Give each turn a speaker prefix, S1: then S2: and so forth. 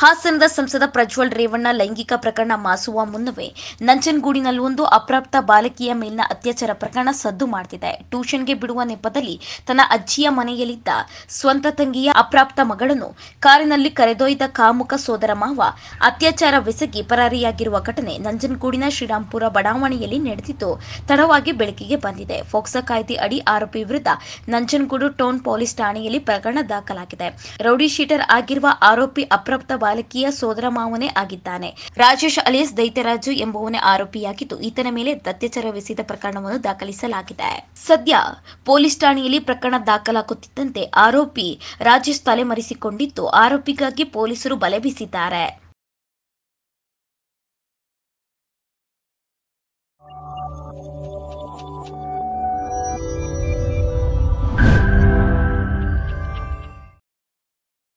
S1: ಹಾಸನದ ಸಂಸದ ಪ್ರಜ್ವಲ್ ರೇವಣ್ಣ ಲೈಂಗಿಕ ಪ್ರಕರಣ ಮಾಸುವ ಮುನ್ನವೇ ನಂಜನಗೂಡಿನಲ್ಲೊಂದು ಅಪ್ರಾಪ್ತ ಬಾಲಕಿಯ ಮೇಲಿನ ಅತ್ಯಾಚಾರ ಪ್ರಕರಣ ಸದ್ದು ಮಾಡ್ತಿದೆ ಟ್ಯೂಷನ್ಗೆ ಬಿಡುವ ನೆಪದಲ್ಲಿ ತನ್ನ ಅಜ್ಜಿಯ ಮನೆಯಲ್ಲಿದ್ದ ಸ್ವಂತ ತಂಗಿಯ ಅಪ್ರಾಪ್ತ ಮಗಳನ್ನು ಕಾರಿನಲ್ಲಿ ಕರೆದೊಯ್ದ ಕಾಮುಕ ಸೋದರ ಮಾವ ಅತ್ಯಾಚಾರವೆಸಗಿ ಪರಾರಿಯಾಗಿರುವ ಘಟನೆ ನಂಜನಗೂಡಿನ ಶ್ರೀರಾಂಪುರ ಬಡಾವಣೆಯಲ್ಲಿ ನಡೆದಿದ್ದು ತಡವಾಗಿ ಬೆಳಕಿಗೆ ಬಂದಿದೆ ಫೋಕ್ಸಾ ಕಾಯ್ದೆ ಅಡಿ ಆರೋಪಿ ವಿರುದ್ಧ ನಂಜನಗೂಡು ಟೌನ್ ಪೊಲೀಸ್ ಠಾಣೆಯಲ್ಲಿ ಪ್ರಕರಣ ದಾಖಲಾಗಿದೆ ರೌಡಿ ಶೀಟರ್ ಆಗಿರುವ ಆರೋಪಿ ಅಪ್ರಾಪ್ತ ಬಾಲಕಿಯ ಸೋದರ ಮಾವನೇ ಆಗಿದ್ದಾನೆ ರಾಜೇಶ್ ಅಲಿಯಸ್ ದೈತ್ಯರಾಜು ಎಂಬುವನೇ ಆರೋಪಿಯಾಗಿದ್ದು ಈತನ ಮೇಲೆ ದತ್ಯಾಚಾರವೆಸೆದ ಪ್ರಕರಣವನ್ನು ದಾಖಲಿಸಲಾಗಿದೆ ಸದ್ಯ ಪೊಲೀಸ್ ಠಾಣೆಯಲ್ಲಿ ಪ್ರಕರಣ ದಾಖಲಾಗುತ್ತಿದ್ದಂತೆ ಆರೋಪಿ ರಾಜೇಶ್ ತಲೆಮರೆಸಿಕೊಂಡಿದ್ದು ಆರೋಪಿಗಾಗಿ ಪೊಲೀಸರು ಬಲೆ
S2: ಬೀಸಿದ್ದಾರೆ